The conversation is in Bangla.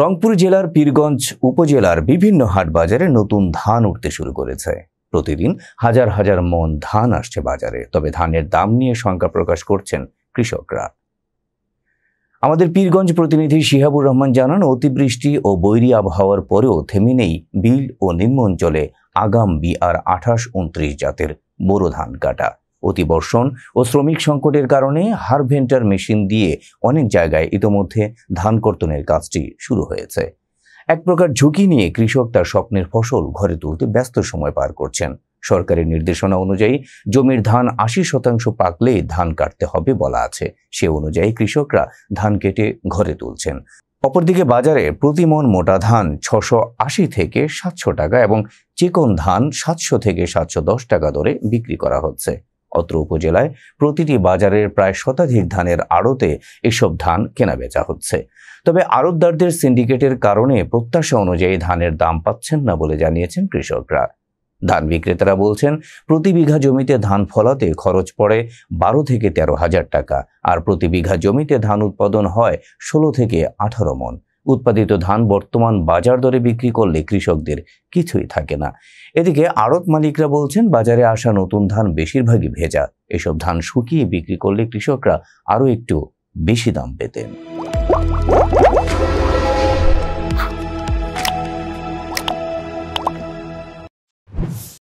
রংপুর জেলার পীরগঞ্জ উপজেলার বিভিন্ন হাটবাজারে নতুন ধান উঠতে শুরু করেছে প্রতিদিন হাজার হাজার মন ধান আসছে বাজারে তবে ধানের দাম নিয়ে শঙ্কা প্রকাশ করছেন কৃষকরা আমাদের পীরগঞ্জ প্রতিনিধি শিহাবুর রহমান জানান অতিবৃষ্টি ও বৈরী আবহাওয়ার পরেও থেমে নেই বিল ও নিম্ন অঞ্চলে আগাম বিআর আঠাশ উনত্রিশ জাতের বোরো ধান কাটা অতিবর্ষণ ও শ্রমিক সংকটের কারণে হারভেন্টার মেশিন দিয়ে অনেক জায়গায় ইতোমধ্যে ধান কর্তনের কাজটি শুরু হয়েছে এক প্রকার ঝুঁকি নিয়ে কৃষক তার স্বপ্নের ফসল ঘরে তুলতে ব্যস্ত সময় পার করছেন সরকারের নির্দেশনা অনুযায়ী জমির ধান আশি শতাংশ পাকলেই ধান কাটতে হবে বলা আছে সে অনুযায়ী কৃষকরা ধান কেটে ঘরে তুলছেন অপরদিকে বাজারে প্রতিমন মোটা ধান ছশো আশি থেকে সাতশো টাকা এবং চিকন ধান সাতশো থেকে সাতশো দশ টাকা দরে বিক্রি করা হচ্ছে অত্র উপজেলায় প্রতিটি বাজারের প্রায় শতাধিক ধানের আড়তে এসব ধান কেনা বেচা হচ্ছে তবে আড়তদারদের সিন্ডিকেটের কারণে প্রত্যাশা অনুযায়ী ধানের দাম পাচ্ছেন না বলে জানিয়েছেন কৃষকরা ধান বিক্রেতারা বলছেন প্রতি বিঘা জমিতে ধান ফলাতে খরচ পড়ে বারো থেকে তেরো হাজার টাকা আর প্রতি বিঘা জমিতে ধান উৎপাদন হয় ষোলো থেকে আঠারো মন উৎপাদিত ধান বর্তমান বাজার দরে বিক্রি করলে কৃষকদের কিছুই থাকে না এদিকে আড়ত মালিকরা বলছেন বাজারে আসা নতুন ধান বেশিরভাগই ভেজা এসব ধান শুকিয়ে বিক্রি করলে কৃষকরা আরও একটু বেশি দাম পেতেন